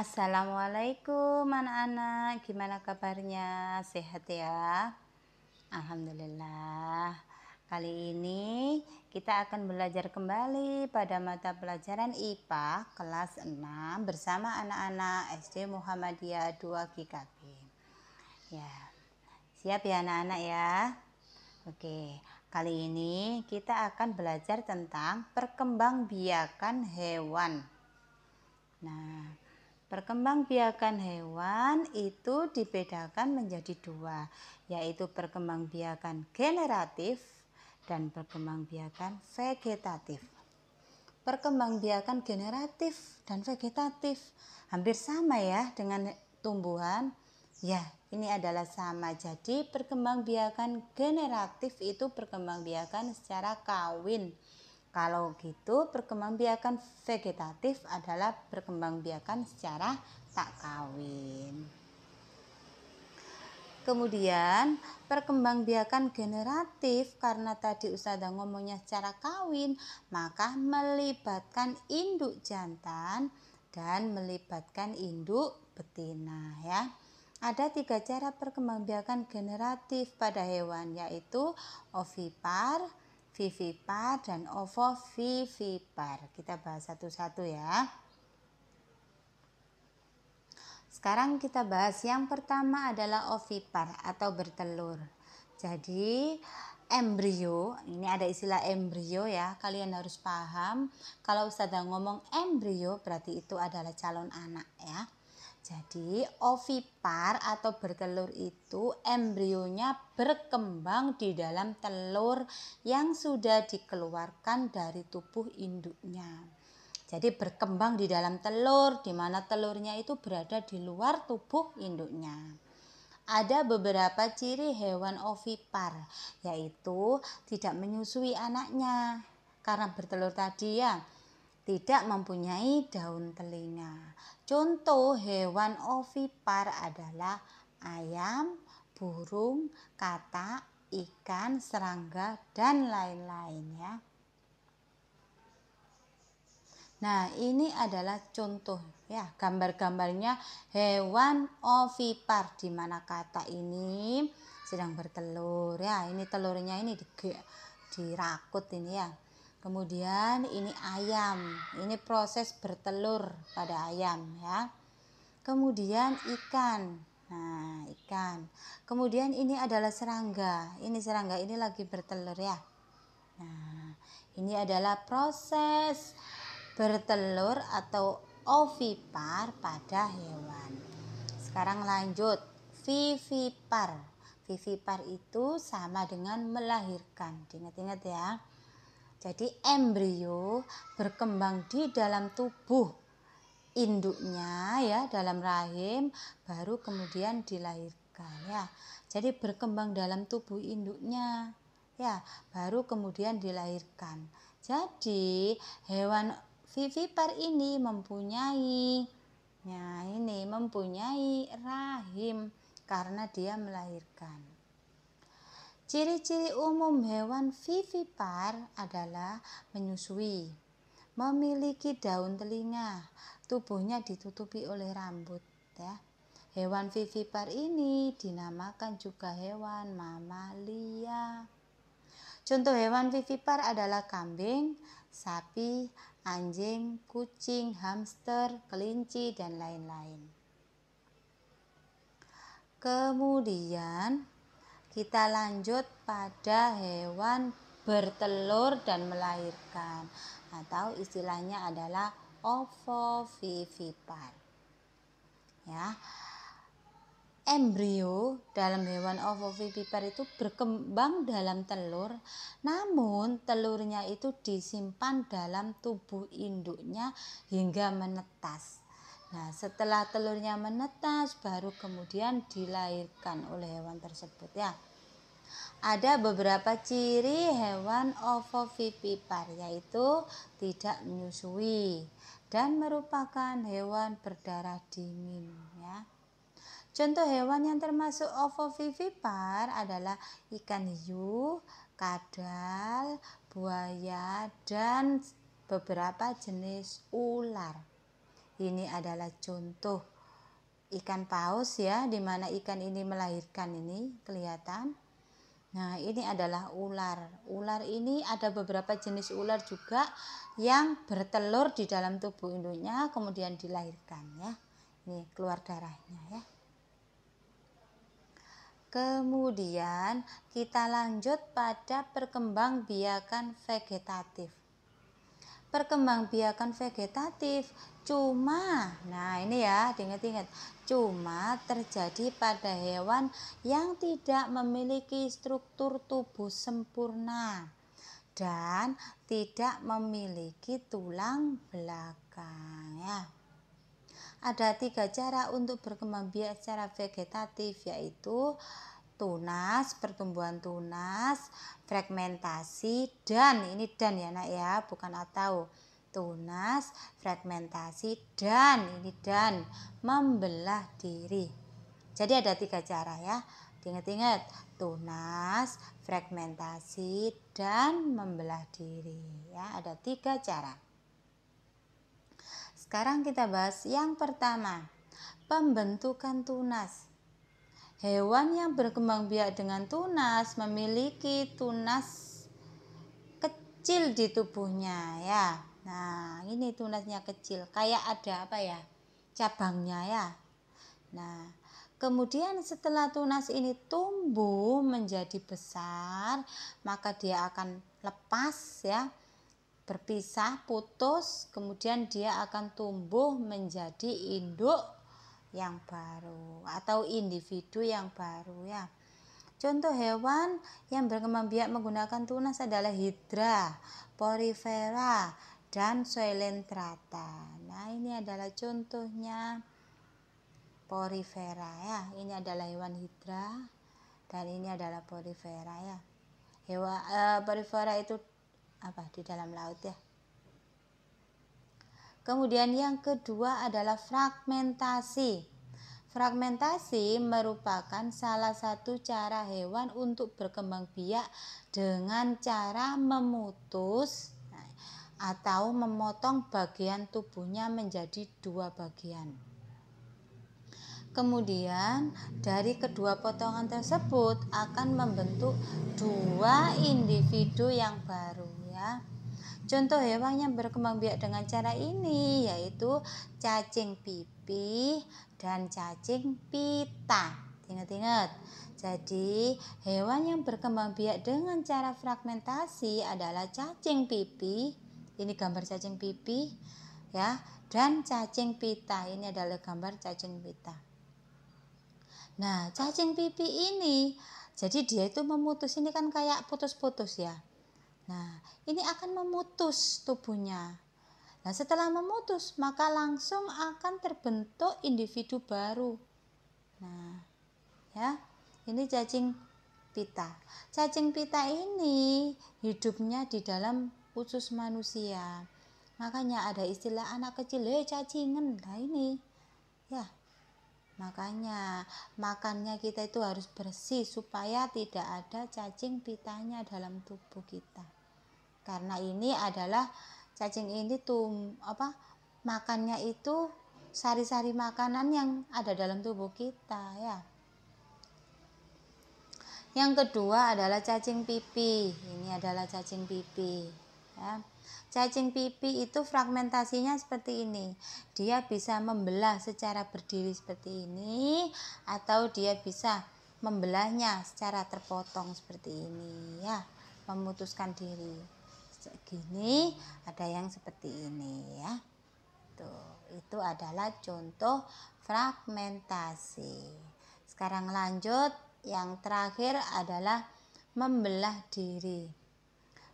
Assalamualaikum anak-anak Gimana kabarnya? Sehat ya? Alhamdulillah Kali ini kita akan belajar kembali pada mata pelajaran IPA kelas 6 bersama anak-anak SD Muhammadiyah 2 GKB Ya, siap ya anak-anak ya? Oke, kali ini kita akan belajar tentang perkembangbiakan hewan Nah, Perkembangbiakan hewan itu dibedakan menjadi dua, yaitu perkembangbiakan generatif dan perkembangbiakan vegetatif. Perkembangbiakan generatif dan vegetatif hampir sama ya dengan tumbuhan. Ya, ini adalah sama. Jadi perkembangbiakan generatif itu perkembangbiakan secara kawin kalau gitu, perkembangbiakan vegetatif adalah perkembangbiakan secara tak kawin. Kemudian perkembangbiakan generatif karena tadi Usada ngomongnya secara kawin, maka melibatkan induk jantan dan melibatkan induk betina ya. Ada tiga cara perkembangbiakan generatif pada hewan yaitu ovipar, vivipar dan ovovivipar. Kita bahas satu-satu ya. Sekarang kita bahas yang pertama adalah ovipar atau bertelur. Jadi embrio, ini ada istilah embrio ya, kalian harus paham. Kalau Ustazah ngomong embrio berarti itu adalah calon anak ya. Jadi ovipar atau bertelur itu embrionya berkembang di dalam telur yang sudah dikeluarkan dari tubuh induknya. Jadi berkembang di dalam telur di mana telurnya itu berada di luar tubuh induknya. Ada beberapa ciri hewan ovipar yaitu tidak menyusui anaknya karena bertelur tadi ya tidak mempunyai daun telinga. Contoh hewan ovipar adalah ayam, burung, katak, ikan, serangga, dan lain lainnya Nah, ini adalah contoh ya gambar-gambarnya hewan ovipar di mana kata ini sedang bertelur ya. Ini telurnya ini di, dirakut ini ya. Kemudian ini ayam, ini proses bertelur pada ayam ya. Kemudian ikan. Nah, ikan. Kemudian ini adalah serangga. Ini serangga ini lagi bertelur ya. Nah, ini adalah proses bertelur atau ovipar pada hewan. Sekarang lanjut vivipar. Vivipar itu sama dengan melahirkan. Ingat-ingat ya jadi embrio berkembang di dalam tubuh induknya ya dalam rahim baru kemudian dilahirkan ya. Jadi berkembang dalam tubuh induknya ya baru kemudian dilahirkan. Jadi hewan vivipar ini mempunyai ya ini mempunyai rahim karena dia melahirkan. Ciri-ciri umum hewan vivipar adalah menyusui, memiliki daun telinga, tubuhnya ditutupi oleh rambut ya. Hewan vivipar ini dinamakan juga hewan mamalia. Contoh hewan vivipar adalah kambing, sapi, anjing, kucing, hamster, kelinci dan lain-lain. Kemudian kita lanjut pada hewan bertelur dan melahirkan atau istilahnya adalah ovovivipar. Ya. Embrio dalam hewan ovovivipar itu berkembang dalam telur, namun telurnya itu disimpan dalam tubuh induknya hingga menetas. Nah, setelah telurnya menetas baru kemudian dilahirkan oleh hewan tersebut ya. Ada beberapa ciri hewan ovovivipar yaitu tidak menyusui dan merupakan hewan berdarah dingin ya. Contoh hewan yang termasuk ovovivipar adalah ikan hiu, kadal, buaya dan beberapa jenis ular. Ini adalah contoh ikan paus ya, di mana ikan ini melahirkan ini kelihatan. Nah, ini adalah ular. Ular ini ada beberapa jenis ular juga yang bertelur di dalam tubuh induknya kemudian dilahirkan ya. Ini keluar darahnya ya. Kemudian kita lanjut pada perkembang biakan vegetatif perkembangbiakan vegetatif cuma nah ini ya ingat-ingat cuma terjadi pada hewan yang tidak memiliki struktur tubuh sempurna dan tidak memiliki tulang belakang ya ada tiga cara untuk berkembang biak secara vegetatif yaitu tunas, pertumbuhan tunas, fragmentasi dan ini dan ya Nak ya, bukan atau. Tunas, fragmentasi dan ini dan membelah diri. Jadi ada tiga cara ya. Ingat-ingat, tunas, fragmentasi dan membelah diri ya. Ada tiga cara. Sekarang kita bahas yang pertama, pembentukan tunas. Hewan yang berkembang biak dengan tunas memiliki tunas kecil di tubuhnya ya. Nah, ini tunasnya kecil, kayak ada apa ya? cabangnya ya. Nah, kemudian setelah tunas ini tumbuh menjadi besar, maka dia akan lepas ya, berpisah, putus, kemudian dia akan tumbuh menjadi induk yang baru atau individu yang baru ya. Contoh hewan yang berkembang biak menggunakan tunas adalah hidra, porifera, dan soelentrata. Nah, ini adalah contohnya porifera ya. Ini adalah hewan hidra dan ini adalah porifera ya. Hewan eh, porifera itu apa di dalam laut ya. Kemudian yang kedua adalah fragmentasi. Fragmentasi merupakan salah satu cara hewan untuk berkembang biak dengan cara memutus nah, atau memotong bagian tubuhnya menjadi dua bagian. Kemudian, dari kedua potongan tersebut akan membentuk dua individu yang baru ya. Contoh hewan ya, yang berkembang biak dengan cara ini yaitu cacing pipih dan cacing pita. Ingat-ingat. Jadi, hewan yang berkembang biak dengan cara fragmentasi adalah cacing pipih. Ini gambar cacing pipih ya, dan cacing pita. Ini adalah gambar cacing pita. Nah, cacing pipi ini jadi dia itu memutus ini kan kayak putus-putus ya. Nah, ini akan memutus tubuhnya. Nah, setelah memutus, maka langsung akan terbentuk individu baru. Nah, ya, ini cacing pita. Cacing pita ini hidupnya di dalam usus manusia. Makanya ada istilah anak kecil, "Hei, cacingan." Nah, ini. Ya. Makanya makannya kita itu harus bersih supaya tidak ada cacing pitanya dalam tubuh kita karena ini adalah cacing ini tuh apa makannya itu sari-sari makanan yang ada dalam tubuh kita ya. Yang kedua adalah cacing pipi. Ini adalah cacing pipi ya. Cacing pipi itu fragmentasinya seperti ini. Dia bisa membelah secara berdiri seperti ini atau dia bisa membelahnya secara terpotong seperti ini ya, memutuskan diri segini ada yang seperti ini ya tuh itu adalah contoh fragmentasi sekarang lanjut yang terakhir adalah membelah diri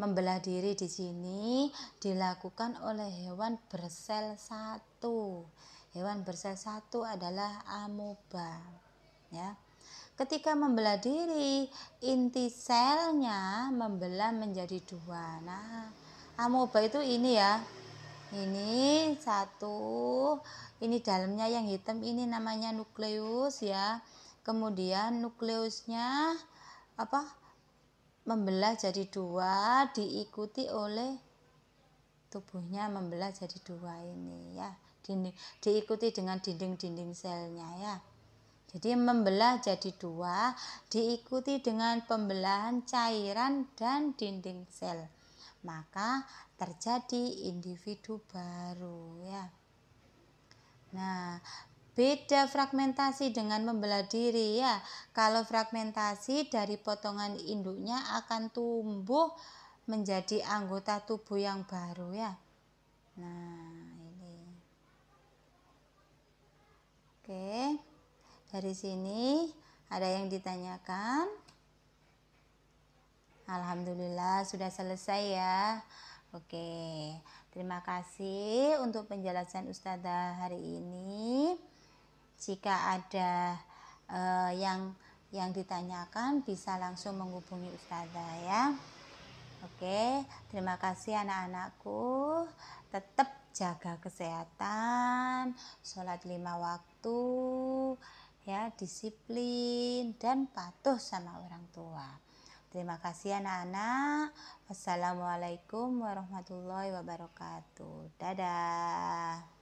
membelah diri di sini dilakukan oleh hewan bersel satu hewan bersel satu adalah amuba ya Ketika membelah diri, inti selnya membelah menjadi dua. Nah, amoeba itu ini ya. Ini satu, ini dalamnya yang hitam ini namanya nukleus ya. Kemudian nukleusnya apa? membelah jadi dua diikuti oleh tubuhnya membelah jadi dua ini ya dinding diikuti dengan dinding-dinding selnya ya jadi membelah jadi dua diikuti dengan pembelahan cairan dan dinding sel. Maka terjadi individu baru ya. Nah, beda fragmentasi dengan membelah diri ya. Kalau fragmentasi dari potongan induknya akan tumbuh menjadi anggota tubuh yang baru ya. Nah, ini. Oke. Okay. Dari sini ada yang ditanyakan? Alhamdulillah sudah selesai ya. Oke, terima kasih untuk penjelasan Ustazah hari ini. Jika ada eh, yang yang ditanyakan bisa langsung menghubungi Ustazah ya. Oke, terima kasih anak-anakku. Tetap jaga kesehatan, sholat lima waktu, ya disiplin dan patuh sama orang tua terima kasih anak-anak wassalamualaikum warahmatullahi wabarakatuh dadah